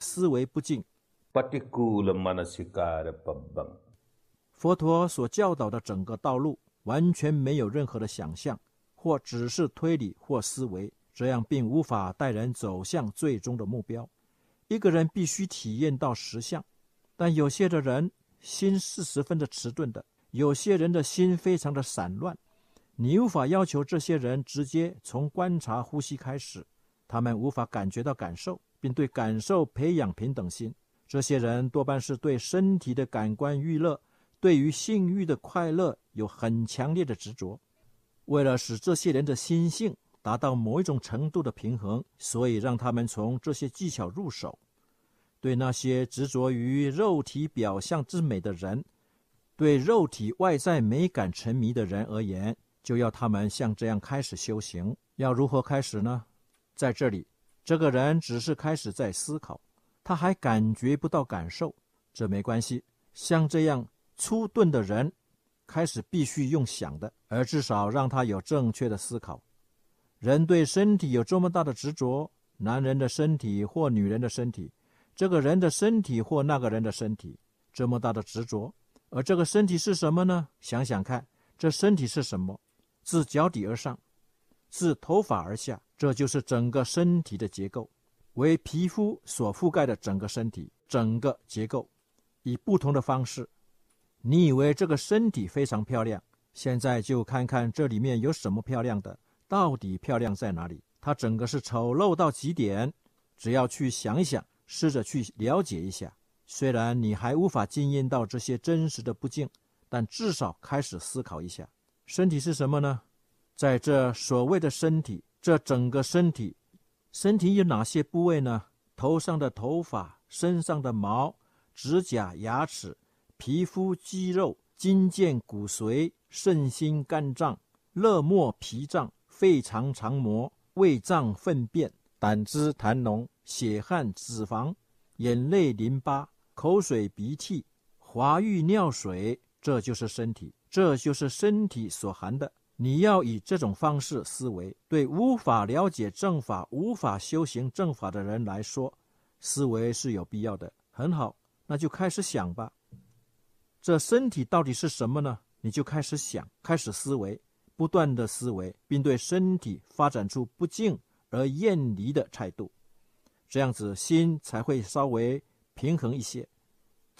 思维不净。佛陀所教导的整个道路，完全没有任何的想象，或只是推理或思维，这样并无法带人走向最终的目标。一个人必须体验到实相，但有些的人心是十分的迟钝的，有些人的心非常的散乱，你无法要求这些人直接从观察呼吸开始，他们无法感觉到感受。并对感受培养平等心，这些人多半是对身体的感官娱乐，对于性欲的快乐有很强烈的执着。为了使这些人的心性达到某一种程度的平衡，所以让他们从这些技巧入手。对那些执着于肉体表象之美的人，对肉体外在美感沉迷的人而言，就要他们像这样开始修行。要如何开始呢？在这里。这个人只是开始在思考，他还感觉不到感受，这没关系。像这样粗钝的人，开始必须用想的，而至少让他有正确的思考。人对身体有这么大的执着，男人的身体或女人的身体，这个人的身体或那个人的身体，这么大的执着。而这个身体是什么呢？想想看，这身体是什么？自脚底而上。自头发而下，这就是整个身体的结构，为皮肤所覆盖的整个身体，整个结构，以不同的方式。你以为这个身体非常漂亮？现在就看看这里面有什么漂亮的，到底漂亮在哪里？它整个是丑陋到极点。只要去想一想，试着去了解一下。虽然你还无法经验到这些真实的不净，但至少开始思考一下：身体是什么呢？在这所谓的身体，这整个身体，身体有哪些部位呢？头上的头发，身上的毛，指甲、牙齿，皮肤、肌肉、筋腱、骨髓、肾、心、肝脏、热、末、脾脏、肺、肠、肠膜、胃脏、粪便、胆汁、痰浓、血汗、脂肪、眼泪、淋巴、口水、鼻涕、滑育尿水，这就是身体，这就是身体所含的。你要以这种方式思维，对无法了解正法、无法修行正法的人来说，思维是有必要的。很好，那就开始想吧。这身体到底是什么呢？你就开始想，开始思维，不断的思维，并对身体发展出不敬而厌离的态度，这样子心才会稍微平衡一些。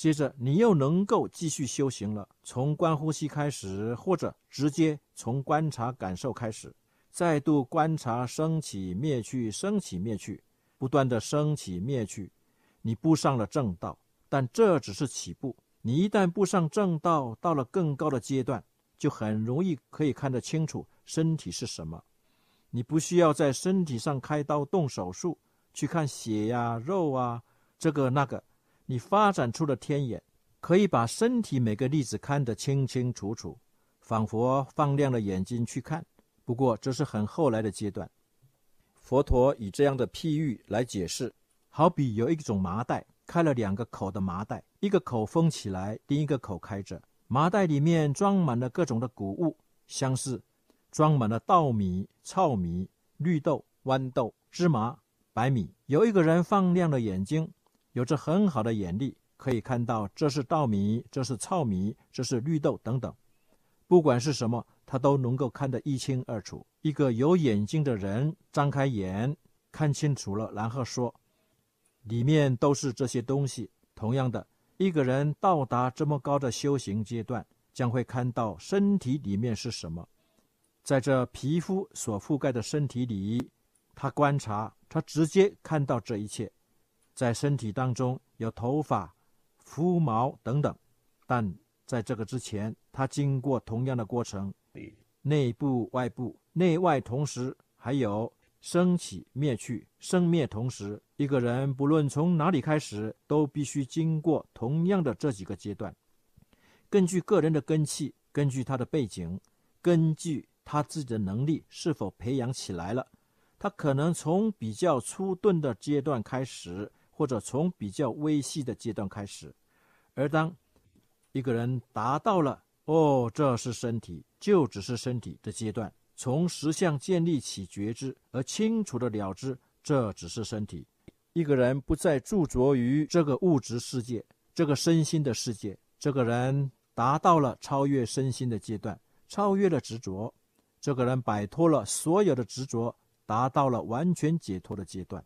接着，你又能够继续修行了。从观呼吸开始，或者直接从观察感受开始，再度观察升起、灭去，升起、灭去，不断的升起、灭去。你步上了正道，但这只是起步。你一旦步上正道，到了更高的阶段，就很容易可以看得清楚身体是什么。你不需要在身体上开刀动手术，去看血呀、肉啊，这个那个。你发展出了天眼，可以把身体每个粒子看得清清楚楚，仿佛放亮了眼睛去看。不过这是很后来的阶段。佛陀以这样的譬喻来解释，好比有一种麻袋，开了两个口的麻袋，一个口封起来，另一个口开着。麻袋里面装满了各种的谷物，相似，装满了稻米、糙米、绿豆、豌豆、芝麻、白米。有一个人放亮了眼睛。有着很好的眼力，可以看到这是稻米，这是糙米，这是绿豆等等。不管是什么，他都能够看得一清二楚。一个有眼睛的人张开眼，看清楚了，然后说：“里面都是这些东西。”同样的，一个人到达这么高的修行阶段，将会看到身体里面是什么。在这皮肤所覆盖的身体里，他观察，他直接看到这一切。在身体当中有头发、肤毛等等，但在这个之前，它经过同样的过程，内部、外部、内外同时，还有生起、灭去、生灭同时。一个人不论从哪里开始，都必须经过同样的这几个阶段。根据个人的根气，根据他的背景，根据他自己的能力是否培养起来了，他可能从比较初钝的阶段开始。或者从比较微细的阶段开始，而当一个人达到了“哦，这是身体，就只是身体”的阶段，从实相建立起觉知，而清楚的了知这只是身体，一个人不再驻着于这个物质世界、这个身心的世界，这个人达到了超越身心的阶段，超越了执着，这个人摆脱了所有的执着，达到了完全解脱的阶段。